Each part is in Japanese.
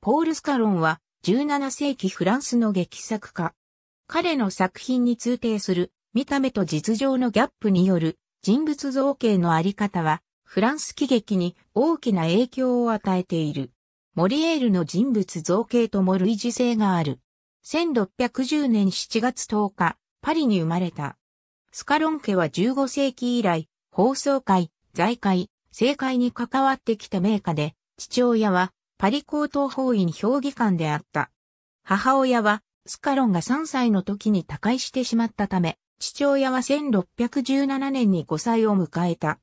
ポール・スカロンは17世紀フランスの劇作家。彼の作品に通底する見た目と実情のギャップによる人物造形のあり方はフランス喜劇に大きな影響を与えている。モリエールの人物造形とも類似性がある。1610年7月10日、パリに生まれた。スカロン家は15世紀以来、放送会、財界、政界に関わってきた名家で、父親はパリ高等法院評議官であった。母親は、スカロンが3歳の時に他界してしまったため、父親は1617年に5歳を迎えた。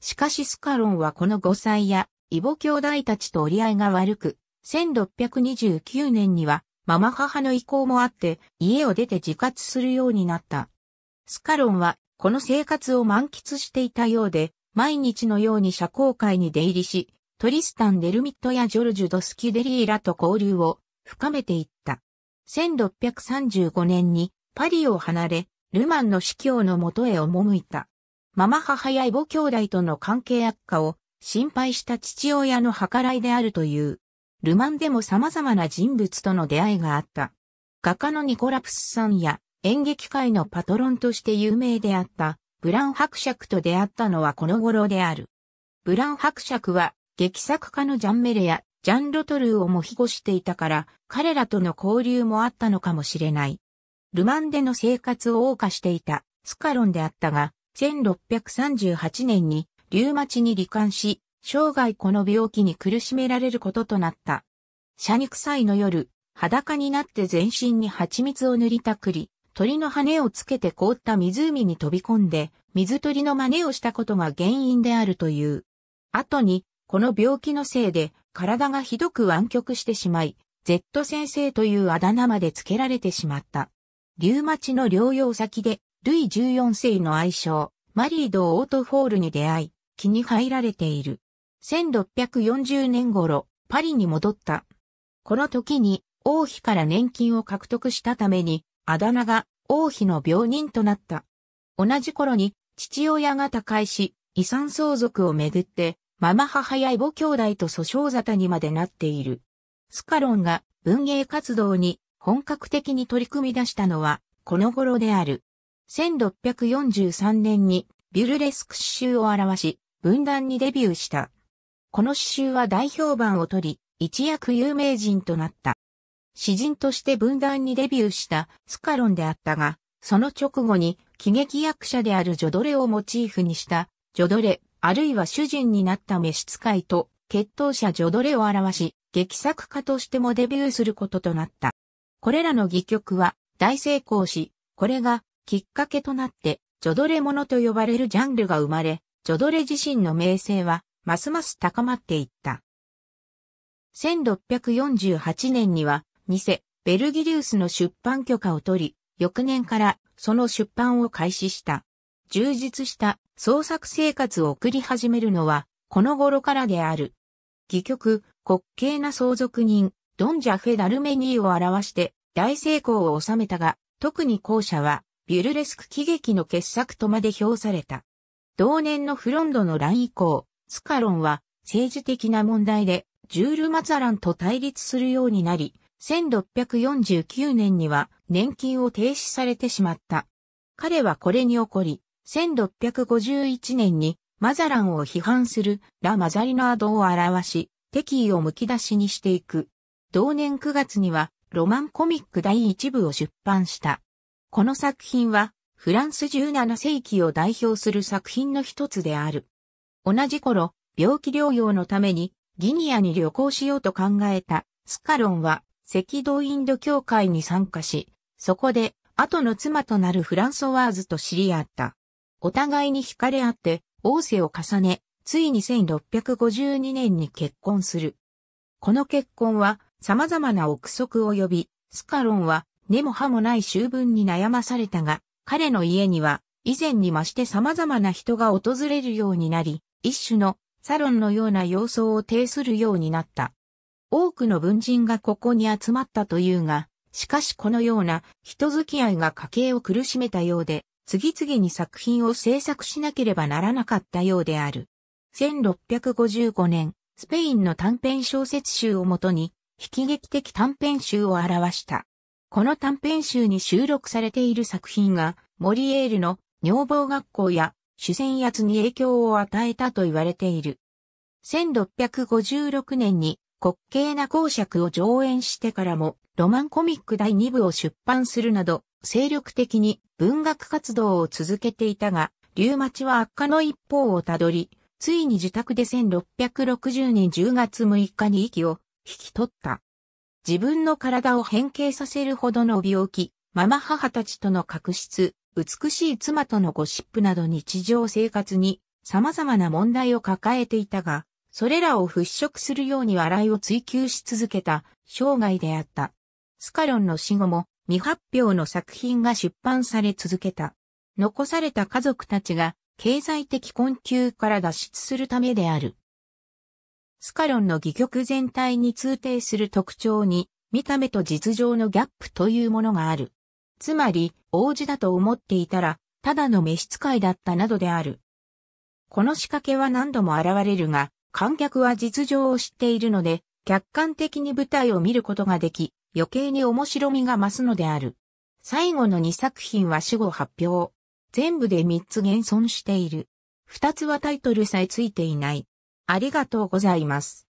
しかしスカロンはこの5歳や、異母兄弟たちと折り合いが悪く、1629年には、ママ母の意向もあって、家を出て自活するようになった。スカロンは、この生活を満喫していたようで、毎日のように社交界に出入りし、トリスタン・デルミットやジョルジュ・ドスキデリーラと交流を深めていった。1635年にパリを離れ、ルマンの司教のもとへ赴いた。ママ母や異母兄弟との関係悪化を心配した父親の計らいであるという。ルマンでも様々な人物との出会いがあった。画家のニコラプスさんや演劇界のパトロンとして有名であったブラン伯爵と出会ったのはこの頃である。ブラン伯爵は劇作家のジャンメレやジャン・ロトルーをも庇護していたから、彼らとの交流もあったのかもしれない。ルマンでの生活を謳歌していたスカロンであったが、1638年にリュウマチに罹患し、生涯この病気に苦しめられることとなった。シャニクサイの夜、裸になって全身に蜂蜜を塗りたくり、鳥の羽をつけて凍った湖に飛び込んで、水鳥の真似をしたことが原因であるという。後に、この病気のせいで体がひどく湾曲してしまい、Z 先生というあだ名まで付けられてしまった。リュウマチの療養先で、ルイ14世の愛称、マリード・オートフォールに出会い、気に入られている。1640年頃、パリに戻った。この時に、王妃から年金を獲得したために、あだ名が王妃の病人となった。同じ頃に、父親が他界し、遺産相続をめぐって、ママ母や異母兄弟と訴訟沙汰にまでなっている。スカロンが文芸活動に本格的に取り組み出したのはこの頃である。1643年にビュルレスク詩集を表し、文壇にデビューした。この詩集は大評判を取り、一躍有名人となった。詩人として文壇にデビューしたスカロンであったが、その直後に喜劇役者であるジョドレをモチーフにした、ジョドレ、あるいは主人になった召使いと、決闘者ジョドレを表し、劇作家としてもデビューすることとなった。これらの戯曲は大成功し、これがきっかけとなって、ジョドレものと呼ばれるジャンルが生まれ、ジョドレ自身の名声は、ますます高まっていった。1648年には、ニセ、ベルギリウスの出版許可を取り、翌年からその出版を開始した。充実した創作生活を送り始めるのは、この頃からである。戯曲、滑稽な相続人、ドンジャフェ・ダルメニーを表して大成功を収めたが、特に後者は、ビュルレスク喜劇の傑作とまで評された。同年のフロンドの乱以降、スカロンは政治的な問題でジュール・マザランと対立するようになり、1649年には年金を停止されてしまった。彼はこれにこり、1651年にマザランを批判するラ・マザリナードを表し、敵意をむき出しにしていく。同年9月にはロマンコミック第1部を出版した。この作品はフランス17世紀を代表する作品の一つである。同じ頃、病気療養のためにギニアに旅行しようと考えたスカロンは赤道インド協会に参加し、そこで後の妻となるフランソワーズと知り合った。お互いに惹かれ合って、王政を重ね、ついに1652年に結婚する。この結婚は様々な憶測を呼び、スカロンは根も葉もない修文に悩まされたが、彼の家には以前に増して様々な人が訪れるようになり、一種のサロンのような様相を呈するようになった。多くの文人がここに集まったというが、しかしこのような人付き合いが家計を苦しめたようで、次々に作品を制作しなければならなかったようである。1655年、スペインの短編小説集をもとに、悲劇的短編集を表した。この短編集に収録されている作品が、モリエールの女房学校や主戦奴に影響を与えたと言われている。1656年に滑稽な公爵を上演してからも、ロマンコミック第2部を出版するなど、精力的に文学活動を続けていたが、リュウマチは悪化の一方をたどり、ついに自宅で1660年10月6日に息を引き取った。自分の体を変形させるほどの病気、ママ母たちとの確執、美しい妻とのゴシップなど日常生活に様々な問題を抱えていたが、それらを払拭するように笑いを追求し続けた生涯であった。スカロンの死後も未発表の作品が出版され続けた。残された家族たちが経済的困窮から脱出するためである。スカロンの戯曲全体に通底する特徴に見た目と実情のギャップというものがある。つまり、王子だと思っていたら、ただの召使いだったなどである。この仕掛けは何度も現れるが、観客は実情を知っているので、客観的に舞台を見ることができ、余計に面白みが増すのである。最後の2作品は死後発表。全部で3つ現存している。2つはタイトルさえついていない。ありがとうございます。